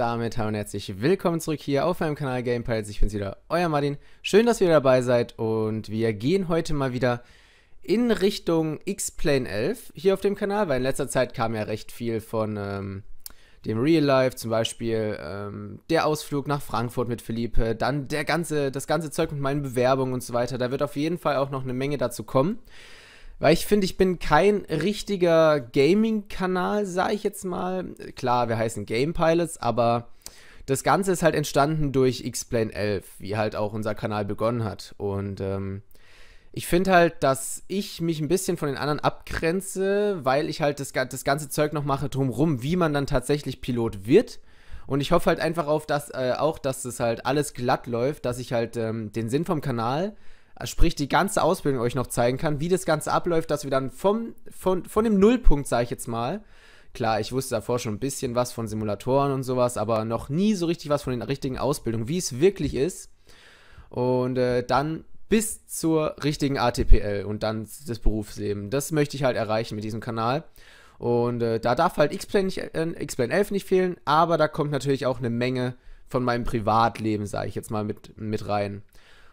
damit hallo und herzlich willkommen zurück hier auf meinem Kanal Gamepilots. Ich bin's wieder, euer Martin. Schön, dass ihr dabei seid und wir gehen heute mal wieder in Richtung X-Plane 11 hier auf dem Kanal, weil in letzter Zeit kam ja recht viel von ähm, dem Real Life, zum Beispiel ähm, der Ausflug nach Frankfurt mit Philippe, dann der ganze, das ganze Zeug mit meinen Bewerbungen und so weiter. Da wird auf jeden Fall auch noch eine Menge dazu kommen. Weil ich finde, ich bin kein richtiger Gaming-Kanal, sage ich jetzt mal. Klar, wir heißen Game Pilots, aber das Ganze ist halt entstanden durch X-Plane 11, wie halt auch unser Kanal begonnen hat. Und ähm, ich finde halt, dass ich mich ein bisschen von den anderen abgrenze, weil ich halt das, das ganze Zeug noch mache drumrum, wie man dann tatsächlich Pilot wird. Und ich hoffe halt einfach auf das, äh, auch, dass das halt alles glatt läuft, dass ich halt ähm, den Sinn vom Kanal also sprich die ganze Ausbildung euch noch zeigen kann, wie das Ganze abläuft, dass wir dann vom, von, von dem Nullpunkt, sage ich jetzt mal, klar, ich wusste davor schon ein bisschen was von Simulatoren und sowas, aber noch nie so richtig was von den richtigen Ausbildungen, wie es wirklich ist. Und äh, dann bis zur richtigen ATPL und dann das Berufsleben. Das möchte ich halt erreichen mit diesem Kanal. Und äh, da darf halt X-Plane äh, 11 nicht fehlen, aber da kommt natürlich auch eine Menge von meinem Privatleben, sage ich jetzt mal, mit, mit rein.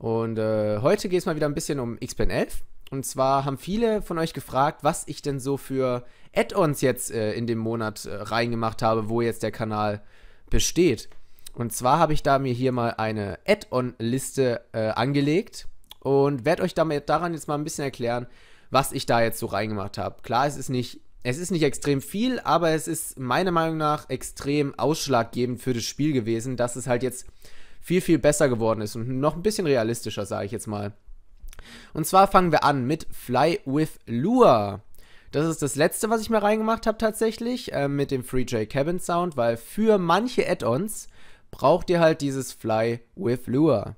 Und äh, heute geht es mal wieder ein bisschen um x pen 11. Und zwar haben viele von euch gefragt, was ich denn so für Add-ons jetzt äh, in dem Monat äh, reingemacht habe, wo jetzt der Kanal besteht. Und zwar habe ich da mir hier mal eine Add-on-Liste äh, angelegt und werde euch damit daran jetzt mal ein bisschen erklären, was ich da jetzt so reingemacht habe. Klar, es ist nicht es ist nicht extrem viel, aber es ist meiner Meinung nach extrem ausschlaggebend für das Spiel gewesen, dass es halt jetzt viel, viel besser geworden ist und noch ein bisschen realistischer, sage ich jetzt mal. Und zwar fangen wir an mit Fly with Lua. Das ist das letzte, was ich mir reingemacht habe tatsächlich, äh, mit dem J Cabin Sound, weil für manche Add-ons braucht ihr halt dieses Fly with Lua.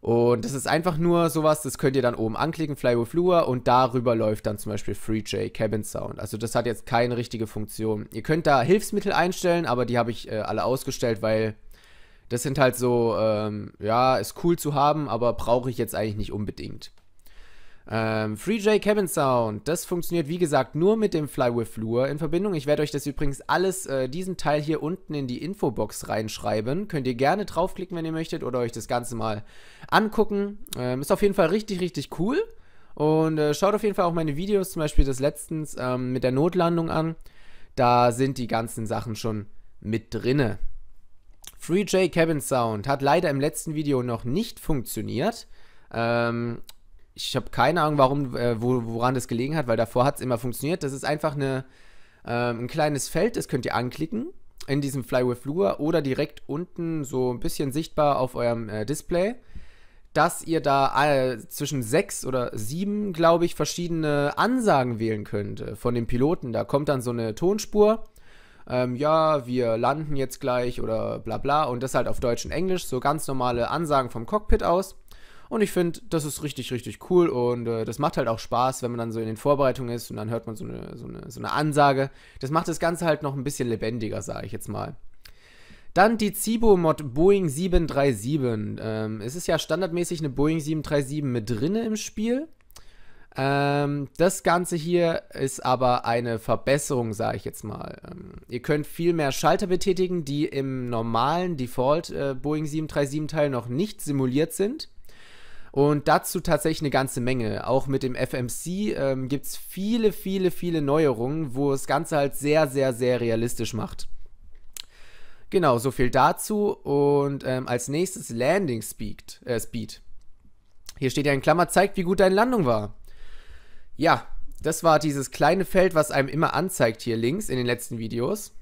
Und das ist einfach nur sowas, das könnt ihr dann oben anklicken, Fly with Lua, und darüber läuft dann zum Beispiel J Cabin Sound. Also das hat jetzt keine richtige Funktion. Ihr könnt da Hilfsmittel einstellen, aber die habe ich äh, alle ausgestellt, weil das sind halt so, ähm, ja, ist cool zu haben, aber brauche ich jetzt eigentlich nicht unbedingt. Ähm, FreeJ Cabin Sound, das funktioniert wie gesagt nur mit dem Flywith Lure in Verbindung. Ich werde euch das übrigens alles, äh, diesen Teil hier unten in die Infobox reinschreiben. Könnt ihr gerne draufklicken, wenn ihr möchtet oder euch das Ganze mal angucken. Ähm, ist auf jeden Fall richtig, richtig cool. Und äh, schaut auf jeden Fall auch meine Videos, zum Beispiel das letztens ähm, mit der Notlandung an. Da sind die ganzen Sachen schon mit drinne. 3J Cabin Sound hat leider im letzten Video noch nicht funktioniert. Ähm, ich habe keine Ahnung, warum, äh, wo, woran das gelegen hat, weil davor hat es immer funktioniert. Das ist einfach eine, äh, ein kleines Feld, das könnt ihr anklicken in diesem Fly with Lure oder direkt unten so ein bisschen sichtbar auf eurem äh, Display, dass ihr da äh, zwischen sechs oder sieben, glaube ich, verschiedene Ansagen wählen könnt äh, von dem Piloten. Da kommt dann so eine Tonspur ähm, ja, wir landen jetzt gleich oder bla bla und das halt auf Deutsch und Englisch, so ganz normale Ansagen vom Cockpit aus. Und ich finde, das ist richtig, richtig cool und äh, das macht halt auch Spaß, wenn man dann so in den Vorbereitungen ist und dann hört man so eine, so eine, so eine Ansage. Das macht das Ganze halt noch ein bisschen lebendiger, sage ich jetzt mal. Dann die Zibo-Mod Boeing 737. Ähm, es ist ja standardmäßig eine Boeing 737 mit drinne im Spiel. Ähm, das Ganze hier ist aber eine Verbesserung, sage ich jetzt mal. Ähm, ihr könnt viel mehr Schalter betätigen, die im normalen Default äh, Boeing 737-Teil noch nicht simuliert sind. Und dazu tatsächlich eine ganze Menge. Auch mit dem FMC ähm, gibt es viele, viele, viele Neuerungen, wo das Ganze halt sehr, sehr, sehr realistisch macht. Genau, so viel dazu. Und ähm, als nächstes Landing Speed. Äh, Speed. Hier steht ja in Klammer, zeigt, wie gut deine Landung war. Ja, das war dieses kleine Feld, was einem immer anzeigt hier links in den letzten Videos.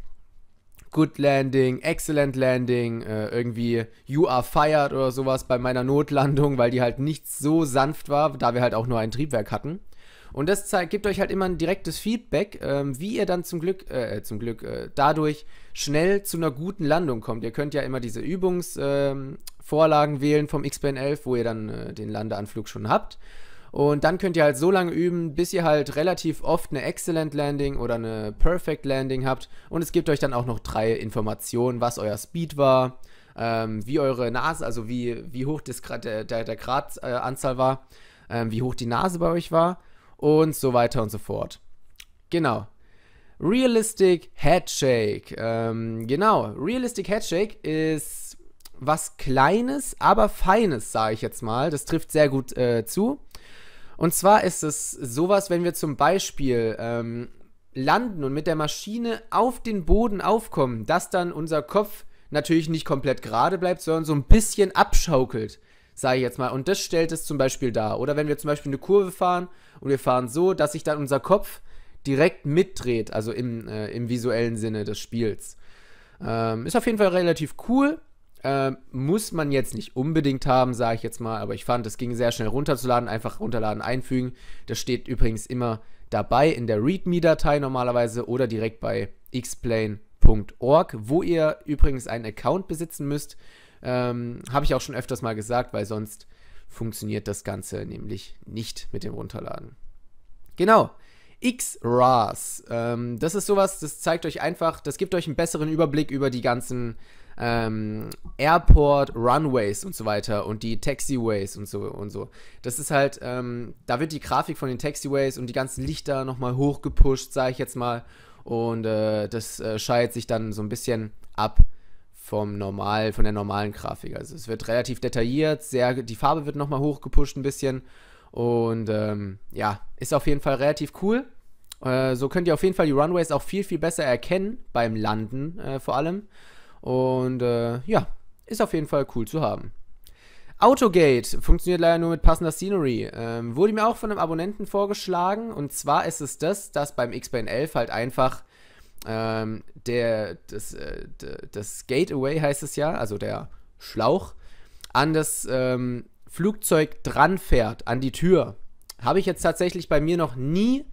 Good Landing, Excellent Landing, äh, irgendwie You are fired oder sowas bei meiner Notlandung, weil die halt nicht so sanft war, da wir halt auch nur ein Triebwerk hatten. Und das zeigt, gibt euch halt immer ein direktes Feedback, ähm, wie ihr dann zum Glück, äh, äh zum Glück, äh, dadurch schnell zu einer guten Landung kommt. Ihr könnt ja immer diese Übungsvorlagen ähm, wählen vom X-Plane 11, wo ihr dann äh, den Landeanflug schon habt. Und dann könnt ihr halt so lange üben, bis ihr halt relativ oft eine Excellent Landing oder eine Perfect Landing habt. Und es gibt euch dann auch noch drei Informationen, was euer Speed war, ähm, wie eure Nase, also wie, wie hoch das, der, der, der Gradanzahl äh, war, ähm, wie hoch die Nase bei euch war und so weiter und so fort. Genau. Realistic Headshake. Ähm, genau, Realistic Headshake ist was Kleines, aber Feines, sage ich jetzt mal. Das trifft sehr gut äh, zu. Und zwar ist es sowas, wenn wir zum Beispiel ähm, landen und mit der Maschine auf den Boden aufkommen, dass dann unser Kopf natürlich nicht komplett gerade bleibt, sondern so ein bisschen abschaukelt, sage ich jetzt mal. Und das stellt es zum Beispiel dar. Oder wenn wir zum Beispiel eine Kurve fahren und wir fahren so, dass sich dann unser Kopf direkt mitdreht, also im, äh, im visuellen Sinne des Spiels. Ähm, ist auf jeden Fall relativ cool. Ähm, muss man jetzt nicht unbedingt haben, sage ich jetzt mal, aber ich fand, es ging sehr schnell runterzuladen, einfach runterladen, einfügen. Das steht übrigens immer dabei in der README-Datei normalerweise oder direkt bei xplain.org, wo ihr übrigens einen Account besitzen müsst. Ähm, Habe ich auch schon öfters mal gesagt, weil sonst funktioniert das Ganze nämlich nicht mit dem Runterladen. Genau. XRAS. Ähm, das ist sowas, das zeigt euch einfach, das gibt euch einen besseren Überblick über die ganzen ähm, Airport Runways und so weiter und die Taxiways und so und so. Das ist halt, ähm, da wird die Grafik von den Taxiways und die ganzen Lichter nochmal hochgepusht, sage ich jetzt mal. Und äh, das äh, scheidet sich dann so ein bisschen ab vom normal, von der normalen Grafik. Also es wird relativ detailliert, sehr, die Farbe wird nochmal hochgepusht ein bisschen. Und ähm, ja, ist auf jeden Fall relativ cool. Äh, so könnt ihr auf jeden Fall die Runways auch viel, viel besser erkennen beim Landen äh, vor allem. Und äh, ja, ist auf jeden Fall cool zu haben. Autogate funktioniert leider nur mit passender Scenery. Ähm, wurde mir auch von einem Abonnenten vorgeschlagen. Und zwar ist es das, dass beim X-Plane 11 halt einfach ähm, der, das, äh, das Gateway heißt es ja, also der Schlauch, an das ähm, Flugzeug dran fährt, an die Tür. Habe ich jetzt tatsächlich bei mir noch nie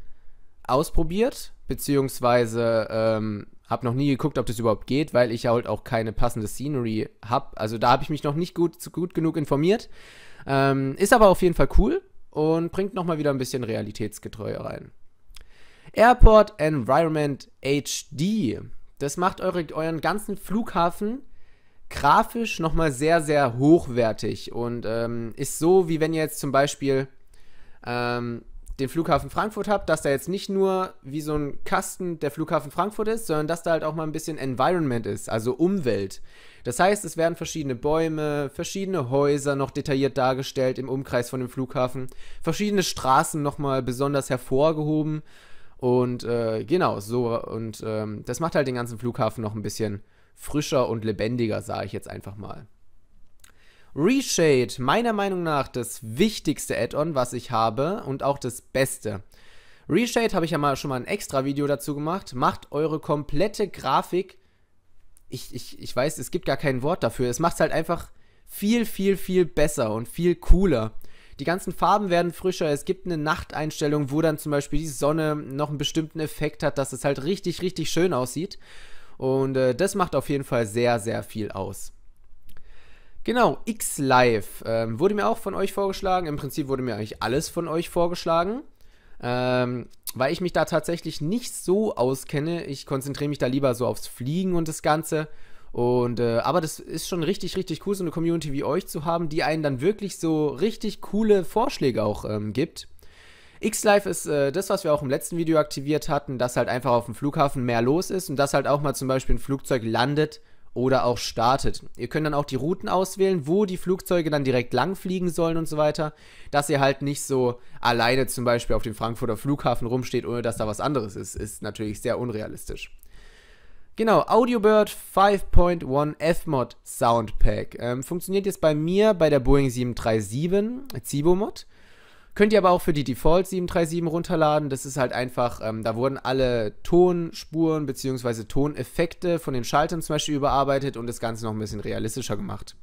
ausprobiert, beziehungsweise ähm, habe noch nie geguckt, ob das überhaupt geht, weil ich ja halt auch keine passende Scenery habe. Also da habe ich mich noch nicht gut, gut genug informiert. Ähm, ist aber auf jeden Fall cool und bringt nochmal wieder ein bisschen Realitätsgetreue rein. Airport Environment HD. Das macht eure, euren ganzen Flughafen grafisch nochmal sehr, sehr hochwertig und ähm, ist so, wie wenn ihr jetzt zum Beispiel ähm, den Flughafen Frankfurt habt, dass da jetzt nicht nur wie so ein Kasten der Flughafen Frankfurt ist, sondern dass da halt auch mal ein bisschen Environment ist, also Umwelt. Das heißt, es werden verschiedene Bäume, verschiedene Häuser noch detailliert dargestellt im Umkreis von dem Flughafen, verschiedene Straßen nochmal besonders hervorgehoben und äh, genau so und ähm, das macht halt den ganzen Flughafen noch ein bisschen frischer und lebendiger, sage ich jetzt einfach mal. Reshade, meiner Meinung nach das wichtigste Add-on, was ich habe und auch das beste. Reshade habe ich ja mal schon mal ein extra Video dazu gemacht. Macht eure komplette Grafik. Ich, ich, ich weiß, es gibt gar kein Wort dafür. Es macht es halt einfach viel, viel, viel besser und viel cooler. Die ganzen Farben werden frischer. Es gibt eine Nachteinstellung, wo dann zum Beispiel die Sonne noch einen bestimmten Effekt hat, dass es halt richtig, richtig schön aussieht. Und äh, das macht auf jeden Fall sehr, sehr viel aus. Genau, X-Live ähm, wurde mir auch von euch vorgeschlagen. Im Prinzip wurde mir eigentlich alles von euch vorgeschlagen. Ähm, weil ich mich da tatsächlich nicht so auskenne. Ich konzentriere mich da lieber so aufs Fliegen und das Ganze. Und, äh, aber das ist schon richtig, richtig cool, so eine Community wie euch zu haben, die einen dann wirklich so richtig coole Vorschläge auch ähm, gibt. X-Live ist äh, das, was wir auch im letzten Video aktiviert hatten, dass halt einfach auf dem Flughafen mehr los ist und dass halt auch mal zum Beispiel ein Flugzeug landet oder auch startet. Ihr könnt dann auch die Routen auswählen, wo die Flugzeuge dann direkt lang fliegen sollen und so weiter, dass ihr halt nicht so alleine zum Beispiel auf dem Frankfurter Flughafen rumsteht, ohne dass da was anderes ist. Ist natürlich sehr unrealistisch. Genau, AudioBird 5.1 F-Mod Soundpack. Ähm, funktioniert jetzt bei mir bei der Boeing 737 Zibo-Mod. Könnt ihr aber auch für die Default 737 runterladen. Das ist halt einfach, ähm, da wurden alle Tonspuren bzw. Toneffekte von den Schaltern zum Beispiel überarbeitet und das Ganze noch ein bisschen realistischer gemacht.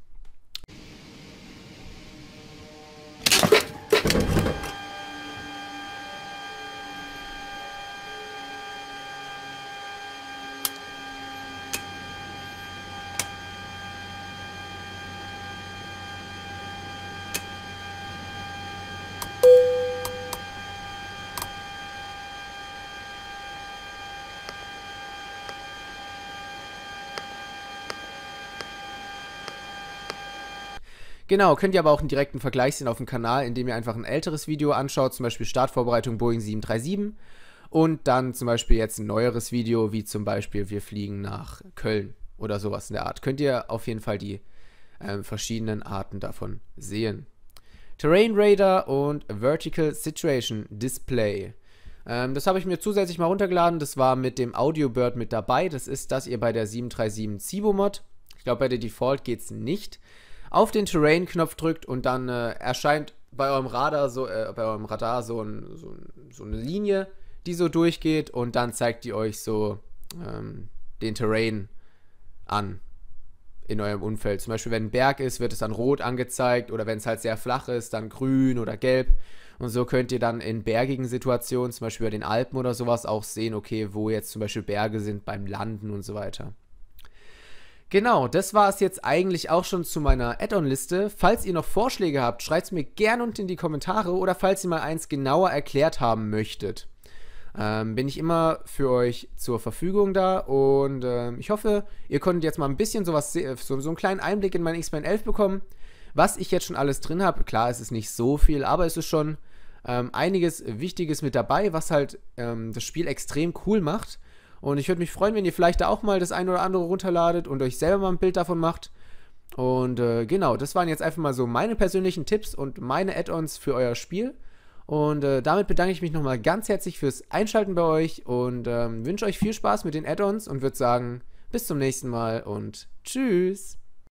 Genau, könnt ihr aber auch einen direkten Vergleich sehen auf dem Kanal, indem ihr einfach ein älteres Video anschaut, zum Beispiel Startvorbereitung Boeing 737 und dann zum Beispiel jetzt ein neueres Video, wie zum Beispiel wir fliegen nach Köln oder sowas in der Art. Könnt ihr auf jeden Fall die äh, verschiedenen Arten davon sehen. Terrain Radar und Vertical Situation Display. Ähm, das habe ich mir zusätzlich mal runtergeladen. Das war mit dem Audio Bird mit dabei. Das ist das ihr bei der 737 Zibo Mod. Ich glaube, bei der Default geht es nicht auf den Terrain-Knopf drückt und dann äh, erscheint bei eurem Radar so, äh, bei eurem Radar so, ein, so, so, eine Linie, die so durchgeht und dann zeigt die euch so ähm, den Terrain an in eurem Umfeld. Zum Beispiel, wenn ein Berg ist, wird es dann rot angezeigt oder wenn es halt sehr flach ist, dann grün oder gelb. Und so könnt ihr dann in bergigen Situationen, zum Beispiel bei den Alpen oder sowas, auch sehen, okay, wo jetzt zum Beispiel Berge sind beim Landen und so weiter. Genau, das war es jetzt eigentlich auch schon zu meiner Add-on-Liste. Falls ihr noch Vorschläge habt, schreibt es mir gerne unten in die Kommentare oder falls ihr mal eins genauer erklärt haben möchtet. Ähm, bin ich immer für euch zur Verfügung da und ähm, ich hoffe, ihr konntet jetzt mal ein bisschen sowas, äh, so, so einen kleinen Einblick in mein X-Men 11 bekommen. Was ich jetzt schon alles drin habe, klar, es ist nicht so viel, aber es ist schon ähm, einiges Wichtiges mit dabei, was halt ähm, das Spiel extrem cool macht. Und ich würde mich freuen, wenn ihr vielleicht da auch mal das ein oder andere runterladet und euch selber mal ein Bild davon macht. Und äh, genau, das waren jetzt einfach mal so meine persönlichen Tipps und meine Add-ons für euer Spiel. Und äh, damit bedanke ich mich nochmal ganz herzlich fürs Einschalten bei euch und ähm, wünsche euch viel Spaß mit den Add-ons und würde sagen, bis zum nächsten Mal und tschüss.